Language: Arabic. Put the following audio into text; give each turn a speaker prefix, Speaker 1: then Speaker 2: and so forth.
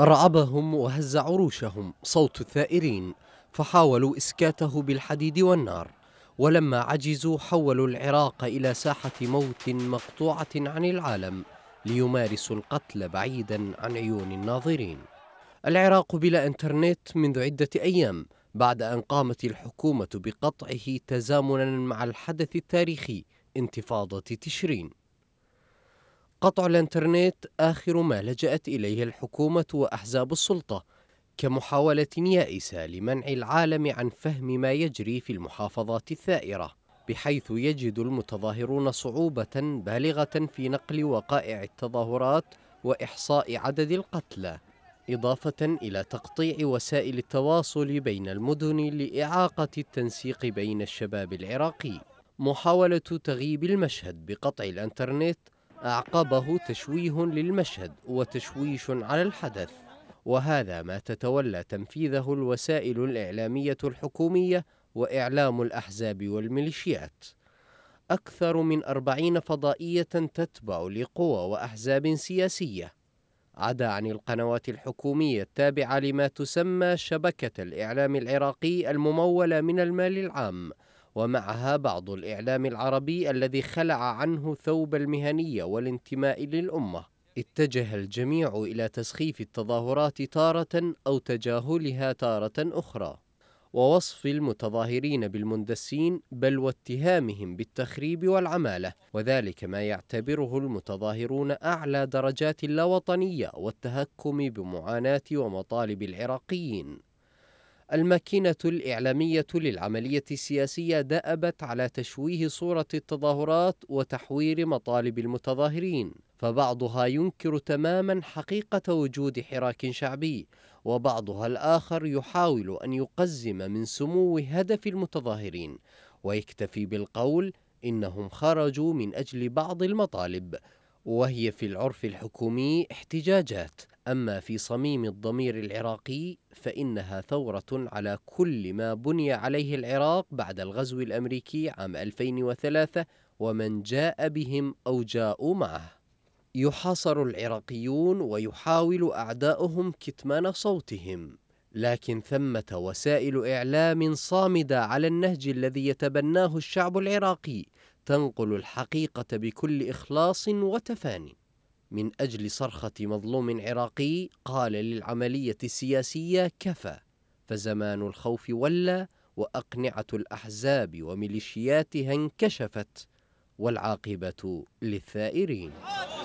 Speaker 1: رعبهم وهز عروشهم صوت الثائرين فحاولوا إسكاته بالحديد والنار ولما عجزوا حولوا العراق إلى ساحة موت مقطوعة عن العالم ليمارسوا القتل بعيدا عن عيون الناظرين العراق بلا انترنت منذ عدة أيام بعد أن قامت الحكومة بقطعه تزامنا مع الحدث التاريخي انتفاضة تشرين قطع الانترنت آخر ما لجأت إليه الحكومة وأحزاب السلطة كمحاولة يائسة لمنع العالم عن فهم ما يجري في المحافظات الثائرة بحيث يجد المتظاهرون صعوبة بالغة في نقل وقائع التظاهرات وإحصاء عدد القتلى إضافة إلى تقطيع وسائل التواصل بين المدن لإعاقة التنسيق بين الشباب العراقي محاولة تغييب المشهد بقطع الانترنت أعقبه تشويه للمشهد وتشويش على الحدث وهذا ما تتولى تنفيذه الوسائل الإعلامية الحكومية وإعلام الأحزاب والميليشيات أكثر من أربعين فضائية تتبع لقوى وأحزاب سياسية عدا عن القنوات الحكومية التابعة لما تسمى شبكة الإعلام العراقي الممولة من المال العام ومعها بعض الإعلام العربي الذي خلع عنه ثوب المهنية والانتماء للأمة اتجه الجميع إلى تسخيف التظاهرات تارة أو تجاهلها تارة أخرى ووصف المتظاهرين بالمندسين بل واتهامهم بالتخريب والعمالة وذلك ما يعتبره المتظاهرون أعلى درجات اللاوطنية والتهكم بمعاناة ومطالب العراقيين الماكينة الإعلامية للعملية السياسية دأبت على تشويه صورة التظاهرات وتحوير مطالب المتظاهرين فبعضها ينكر تماما حقيقة وجود حراك شعبي وبعضها الآخر يحاول أن يقزم من سمو هدف المتظاهرين ويكتفي بالقول إنهم خرجوا من أجل بعض المطالب وهي في العرف الحكومي احتجاجات أما في صميم الضمير العراقي فإنها ثورة على كل ما بني عليه العراق بعد الغزو الأمريكي عام 2003 ومن جاء بهم أو جاءوا معه يحاصر العراقيون ويحاول أعداؤهم كتمان صوتهم لكن ثمة وسائل إعلام صامدة على النهج الذي يتبناه الشعب العراقي تنقل الحقيقة بكل إخلاص وتفاني من أجل صرخة مظلوم عراقي قال للعملية السياسية كفى فزمان الخوف ولى وأقنعة الأحزاب وميليشياتها انكشفت والعاقبة للثائرين